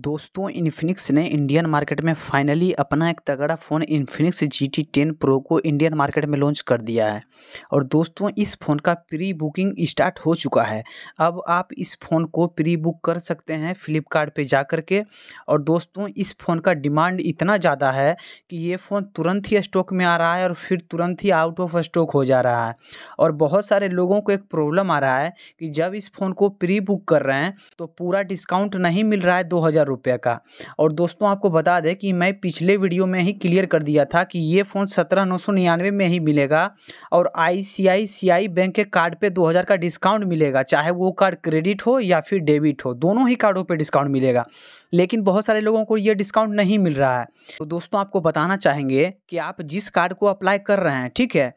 दोस्तों इन्फिनिक्स ने Indian market में फाइनली अपना एक तगड़ा phone Infinix G T ten pro को इंडियन मार्केट में लॉन्च कर दिया है और दोस्तों इस फ़ोन का प्री बुकिंग स्टार्ट हो चुका है अब आप इस फ़ोन को प्री बुक कर सकते हैं फ्लिपकार्ट पे जा कर के और दोस्तों इस फ़ोन का डिमांड इतना ज़्यादा है कि ये फ़ोन तुरंत ही स्टॉक में आ रहा है और फिर तुरंत ही आउट ऑफ स्टॉक हो जा रहा है और बहुत सारे लोगों को एक प्रॉब्लम आ रहा है कि जब इस फ़ोन को प्री बुक कर रहे हैं तो पूरा डिस्काउंट नहीं मिल रहा है दो हज़ार हज़ार रुपये का और दोस्तों आपको बता दें कि मैं पिछले वीडियो में ही क्लियर कर दिया था कि ये फ़ोन सत्रह नौ सौ निन्यानवे में ही मिलेगा और आईसीआईसीआई बैंक के कार्ड पे दो हज़ार का डिस्काउंट मिलेगा चाहे वो कार्ड क्रेडिट हो या फिर डेबिट हो दोनों ही कार्डों पर डिस्काउंट मिलेगा लेकिन बहुत सारे लोगों को ये डिस्काउंट नहीं मिल रहा है तो दोस्तों आपको बताना चाहेंगे कि आप जिस कार्ड को अप्लाई कर रहे हैं ठीक है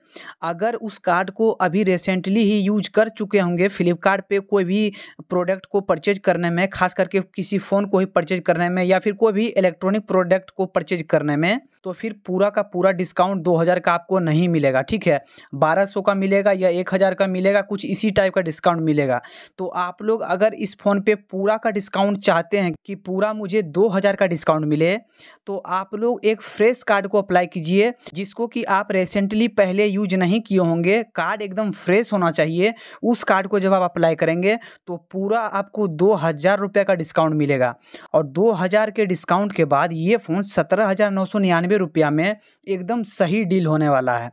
अगर उस कार्ड को अभी रिसेंटली ही यूज कर चुके होंगे फ्लिपकार्ट पे कोई भी प्रोडक्ट को परचेज करने में खास करके किसी फ़ोन को ही परचेज करने में या फिर कोई भी इलेक्ट्रॉनिक प्रोडक्ट को परचेज करने में तो फिर पूरा का पूरा डिस्काउंट दो हज़ार का आपको नहीं मिलेगा ठीक है बारह सौ का मिलेगा या एक हज़ार का मिलेगा कुछ इसी टाइप का डिस्काउंट मिलेगा तो आप लोग अगर इस फ़ोन पे पूरा का डिस्काउंट चाहते हैं कि पूरा मुझे दो हज़ार का डिस्काउंट मिले तो आप लोग एक फ्रेश कार्ड को अप्लाई कीजिए जिसको कि आप रिसेंटली पहले यूज नहीं किए होंगे कार्ड एकदम फ्रेश होना चाहिए उस कार्ड को जब आप अप्लाई करेंगे तो पूरा आपको दो हज़ार रुपये का डिस्काउंट मिलेगा और दो हज़ार के डिस्काउंट के बाद ये फ़ोन सत्रह हज़ार नौ सौ निन्यानवे नब्बे रुपया में एकदम सही डील होने वाला है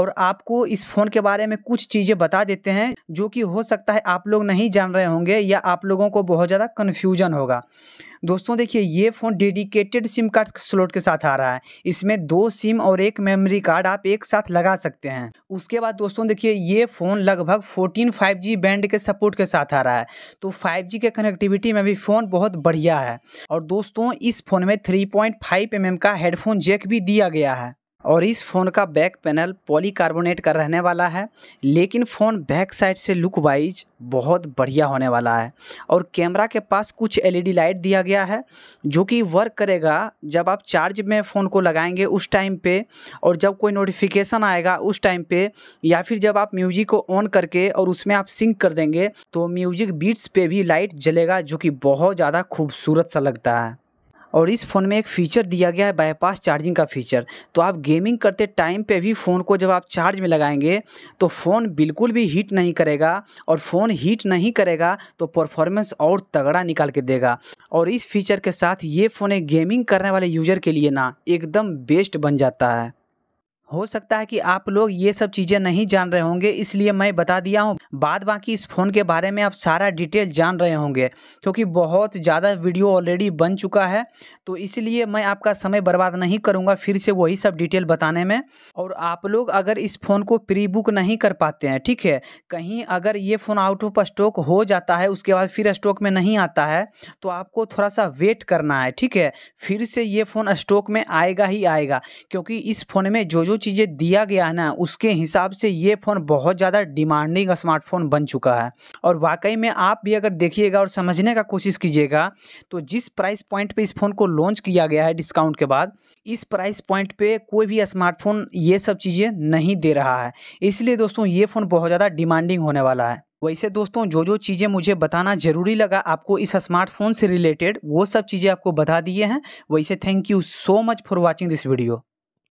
और आपको इस फ़ोन के बारे में कुछ चीज़ें बता देते हैं जो कि हो सकता है आप लोग नहीं जान रहे होंगे या आप लोगों को बहुत ज़्यादा कन्फ्यूजन होगा दोस्तों देखिए ये phone dedicated sim card slot के साथ आ रहा है इसमें दो सिम और एक मेमोरी कार्ड आप एक साथ लगा सकते हैं उसके बाद दोस्तों देखिए ये फ़ोन लगभग 14 5G बैंड के सपोर्ट के साथ आ रहा है तो 5G के कनेक्टिविटी में भी फ़ोन बहुत बढ़िया है और दोस्तों इस फ़ोन में थ्री पॉइंट mm का हेडफोन जैक भी दिया गया है और इस फ़ोन का बैक पैनल पॉलीकार्बोनेट का रहने वाला है लेकिन फ़ोन बैक साइड से लुक वाइज बहुत बढ़िया होने वाला है और कैमरा के पास कुछ एलईडी लाइट दिया गया है जो कि वर्क करेगा जब आप चार्ज में फ़ोन को लगाएंगे उस टाइम पे और जब कोई नोटिफिकेशन आएगा उस टाइम पे या फिर जब आप म्यूजिक को ऑन करके और उसमें आप सिंक कर देंगे तो म्यूजिक बीट्स पर भी लाइट जलेगा जो कि बहुत ज़्यादा खूबसूरत सा लगता है और इस फ़ोन में एक फ़ीचर दिया गया है बाईपास चार्जिंग का फ़ीचर तो आप गेमिंग करते टाइम पे भी फ़ोन को जब आप चार्ज में लगाएंगे तो फ़ोन बिल्कुल भी हीट नहीं करेगा और फ़ोन हीट नहीं करेगा तो परफॉर्मेंस और तगड़ा निकाल के देगा और इस फीचर के साथ ये फ़ोन एक गेमिंग करने वाले यूज़र के लिए ना एकदम बेस्ट बन जाता है हो सकता है कि आप लोग ये सब चीज़ें नहीं जान रहे होंगे इसलिए मैं बता दिया हूँ बाद बाकी इस फ़ोन के बारे में आप सारा डिटेल जान रहे होंगे क्योंकि बहुत ज़्यादा वीडियो ऑलरेडी बन चुका है तो इसलिए मैं आपका समय बर्बाद नहीं करूँगा फिर से वही सब डिटेल बताने में और आप लोग अगर इस फ़ोन को प्री बुक नहीं कर पाते हैं ठीक है कहीं अगर ये फ़ोन आउट ऑफ स्टॉक हो जाता है उसके बाद फिर स्टॉक में नहीं आता है तो आपको थोड़ा सा वेट करना है ठीक है फिर से ये फ़ोन स्टॉक में आएगा ही आएगा क्योंकि इस फ़ोन में जो जो चीज़ें दिया गया है ना उसके हिसाब से ये फ़ोन बहुत ज़्यादा डिमांडिंग स्मार्टफोन बन चुका है और वाकई में आप भी अगर देखिएगा और समझने का कोशिश कीजिएगा तो जिस प्राइस पॉइंट पे इस फ़ोन को लॉन्च किया गया है डिस्काउंट के बाद इस प्राइस पॉइंट पे कोई भी स्मार्टफोन ये सब चीज़ें नहीं दे रहा है इसलिए दोस्तों ये फ़ोन बहुत ज़्यादा डिमांडिंग होने वाला है वैसे दोस्तों जो जो चीज़ें मुझे बताना ज़रूरी लगा आपको इस स्मार्टफोन से रिलेटेड वो सब चीज़ें आपको बता दिए हैं वैसे thank you so much for watching this video